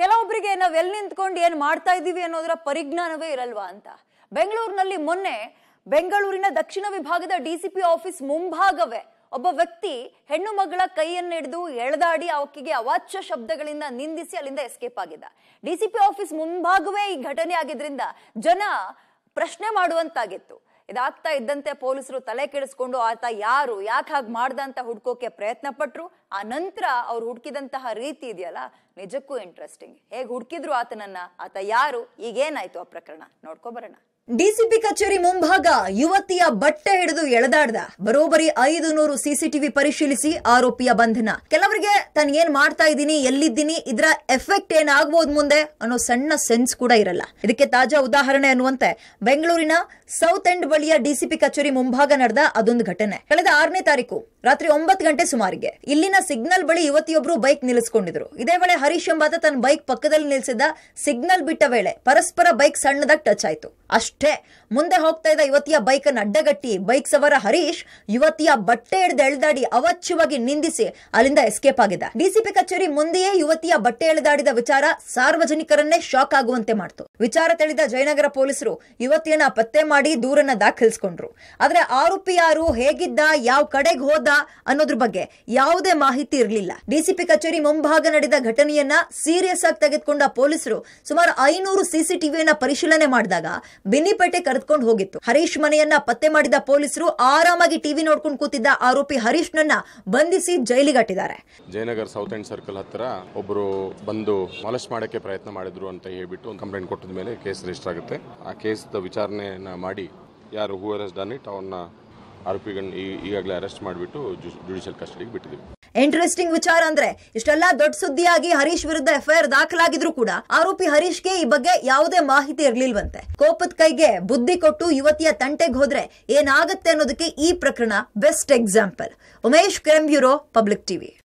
ಕೆಲವೊಬ್ಬರಿಗೆ ನಾವು ಎಲ್ಲಿ ನಿಂತ್ಕೊಂಡು ಏನು ಮಾಡ್ತಾ ಇದ್ದೀವಿ ಅನ್ನೋದರ ಪರಿಜ್ಞಾನವೇ ಇರಲ್ವಾ ಅಂತ ಬೆಂಗಳೂರಿನಲ್ಲಿ ಮೊನ್ನೆ ಬೆಂಗಳೂರಿನ ದಕ್ಷಿಣ ವಿಭಾಗದ ಪಿ ಆಫೀಸ್ ಮುಂಭಾಗವೇ ಒಬ್ಬ ವ್ಯಕ್ತಿ ಹೆಣ್ಣು ಮಗಳ ಕೈಯನ್ನು ಹಿಡಿದು ಎಳೆದಾಡಿ ಅವಕ್ಕಿಗೆ ಅವಾಚ್ಯ ಶಬ್ದಗಳಿಂದ ನಿಂದಿಸಿ ಅಲ್ಲಿಂದ ಎಸ್ಕೇಪ್ ಆಗಿದ್ದ ಡಿ ಸಿ ಪಿ ಆಫೀಸ್ ಮುಂಭಾಗವೇ ಈ ಘಟನೆ ಆಗಿದ್ರಿಂದ ಜನ ಪ್ರಶ್ನೆ ಮಾಡುವಂತಾಗಿತ್ತು ಇದಾಗ್ತಾ ಇದ್ದಂತೆ ಪೊಲೀಸರು ತಲೆ ಕೆಡಿಸ್ಕೊಂಡು ಆತ ಯಾರು ಯಾಕೆ ಹಾಗೆ ಮಾಡ್ದ ಅಂತ ಹುಡ್ಕೋಕೆ ಪ್ರಯತ್ನ ಪಟ್ಟರು ಆ ನಂತರ ಅವ್ರು ಹುಡುಕಿದಂತಹ ರೀತಿ ಇದೆಯಲ್ಲ ನಿಜಕ್ಕೂ ಇಂಟ್ರೆಸ್ಟಿಂಗ್ ಹೇಗೆ ಹುಡುಕಿದ್ರು ಆತನನ್ನ ಆತ ಯಾರು ಈಗೇನಾಯ್ತು ಆ ಪ್ರಕರಣ ನೋಡ್ಕೊ ಬರೋಣ ಡಿಸಿಪಿ ಕಚೇರಿ ಮುಂಭಾಗ ಯುವತಿಯ ಬಟ್ಟೆ ಹಿಡಿದು ಎಳೆದಾಡ್ದ ಬರೋಬರಿ ಐದು ನೂರು ಸಿಸಿಟಿವಿ ಪರಿಶೀಲಿಸಿ ಆರೋಪಿಯ ಬಂಧನ ಕೆಲವರಿಗೆ ತಾನು ಏನ್ ಮಾಡ್ತಾ ಇದ್ದೀನಿ ಎಲ್ಲಿದ್ದೀನಿ ಇದರ ಎಫೆಕ್ಟ್ ಏನಾಗ್ಬೋದು ಮುಂದೆ ಅನ್ನೋ ಸಣ್ಣ ಸೆನ್ಸ್ ಕೂಡ ಇರಲ್ಲ ಇದಕ್ಕೆ ತಾಜಾ ಉದಾಹರಣೆ ಅನ್ನುವಂತೆ ಬೆಂಗಳೂರಿನ ಸೌತ್ ಎಂಡ್ ಬಳಿಯ ಡಿಸಿಪಿ ಕಚೇರಿ ಮುಂಭಾಗ ನಡೆದ ಅದೊಂದು ಘಟನೆ ಕಳೆದ ಆರನೇ ತಾರೀಕು ರಾತ್ರಿ ಒಂಬತ್ತು ಗಂಟೆ ಸುಮಾರಿಗೆ ಇಲ್ಲಿನ ಸಿಗ್ನಲ್ ಬಳಿ ಯುವತಿಯೊಬ್ರು ಬೈಕ್ ನಿಲ್ಲಿಸಿಕೊಂಡಿದ್ರು ಇದೇ ವೇಳೆ ಹರೀಶ್ ಎಂಬಾತ ತನ್ನ ಬೈಕ್ ಪಕ್ಕದಲ್ಲಿ ನಿಲ್ಲಿಸಿದ್ದ ಸಿಗ್ನಲ್ ಬಿಟ್ಟ ವೇಳೆ ಪರಸ್ಪರ ಬೈಕ್ ಸಣ್ಣದಾಗ ಟಚ್ ಆಯ್ತು ಅಷ್ಟೇ ಮುಂದೆ ಹೋಗ್ತಾ ಇದ್ದ ಯುವತಿಯ ಬೈಕ್ ಅನ್ನು ಅಡ್ಡಗಟ್ಟಿ ಬೈಕ್ ಸವಾರ ಹರೀಶ್ ಯುವತಿಯ ಬಟ್ಟೆ ಹಿಡಿದು ಎಳ್ದಾಡಿ ಅವಚ್ಛವಾಗಿ ನಿಂದಿಸಿ ಅಲ್ಲಿಂದ ಎಸ್ಕೇಪ್ ಆಗಿದ್ದ ಡಿಸಿಪಿ ಕಚೇರಿ ಮುಂದೆಯೇ ಯುವತಿಯ ಬಟ್ಟೆ ಎಳೆದಾಡಿದ ವಿಚಾರ ಸಾರ್ವಜನಿಕರನ್ನೇ ಶಾಕ್ ಆಗುವಂತೆ ಮಾಡಿತು ವಿಚಾರ ತಿಳಿದ ಜಯನಗರ ಪೊಲೀಸರು ಯುವತಿಯನ್ನ ಪತ್ತೆ ಮಾಡಿ ದೂರನ್ನ ದಾಖಲಿಸಿಕೊಂಡ್ರು ಆದ್ರೆ ಆರೋಪಿ ಯಾರು ಹೇಗಿದ್ದ ಯಾವ ಕಡೆಗೆ ಹೋದ ಅನ್ನೋದ್ರ ಬಗ್ಗೆ ಯಾವುದೇ ಮಾಹಿತಿ ಇರಲಿಲ್ಲ ಡಿಸಿಪಿ ಕಚೇರಿ ಮುಂಭಾಗ ನಡೆದ ಘಟನೆಯನ್ನ ಸೀರಿಯಸ್ ಆಗಿ ತೆಗೆದುಕೊಂಡ ಪೊಲೀಸರು ಸುಮಾರು ಐನೂರು ಸಿಸಿಟಿವಿಯನ್ನ ಪರಿಶೀಲನೆ ಮಾಡಿದಾಗ ಬಿನ್ನಿಪೇಟೆ ಕರೆದುಕೊಂಡು ಹೋಗಿತ್ತು ಹರೀಶ್ ಮನೆಯನ್ನ ಪತ್ತೆ ಮಾಡಿದ ಪೊಲೀಸರು ಆರಾಮಾಗಿ ಟಿವಿ ನೋಡ್ಕೊಂಡು ಕೂತಿದ್ದ ಆರೋಪಿ ಹರೀಶ್ ನನ್ನ ಬಂಧಿಸಿ ಜೈಲಿಗಟ್ಟಿದ್ದಾರೆ ಜಯನಗರ್ ಸೌತ್ ಎಂಡ್ ಸರ್ಕಲ್ ಹತ್ರ ಒಬ್ಬರು ಬಂದು ಮಾಲಿಶ್ ಮಾಡಕ್ಕೆ ಪ್ರಯತ್ನ ಮಾಡಿದ್ರು ಅಂತ ಹೇಳ್ಬಿಟ್ಟು ಕಂಪ್ಲೇಂಟ್ ಕೊಟ್ಟಿದ ಮೇಲೆ ಕೇಸ್ ರಿಜಿಸ್ಟರ್ ಆಗುತ್ತೆ ಆ ಕೇಸ್ ವಿಚಾರಣೆಯನ್ನ ಮಾಡಿ ಯಾರು ಹೂ ಡನ್ ಇಟ್ ಅವ್ರನ್ನ ಈಗಾಗಲೇ ಅರೆಸ್ಟ್ ಮಾಡಿಬಿಟ್ಟು ಜುಡಿಷಿಯಲ್ ಕಸ್ಟಡಿಗೆ ಇಂಟ್ರೆಸ್ಟಿಂಗ್ ವಿಚಾರ ಅಂದ್ರೆ ಇಷ್ಟೆಲ್ಲ ದೊಡ್ಡ ಸುದ್ದಿಯಾಗಿ ಹರೀಶ್ ವಿರುದ್ಧ ಎಫ್ಐಆರ್ ದಾಖಲಾಗಿದ್ರು ಕೂಡ ಆರೋಪಿ ಹರೀಶ್ಗೆ ಈ ಬಗ್ಗೆ ಯಾವುದೇ ಮಾಹಿತಿ ಇರ್ಲಿಲ್ವಂತೆ ಕೋಪದ ಕೈಗೆ ಬುದ್ಧಿ ಕೊಟ್ಟು ಯುವತಿಯ ತಂಟೆಗೆ ಹೋದ್ರೆ ಏನಾಗುತ್ತೆ ಅನ್ನೋದಕ್ಕೆ ಈ ಪ್ರಕರಣ best example Umesh crime bureau public TV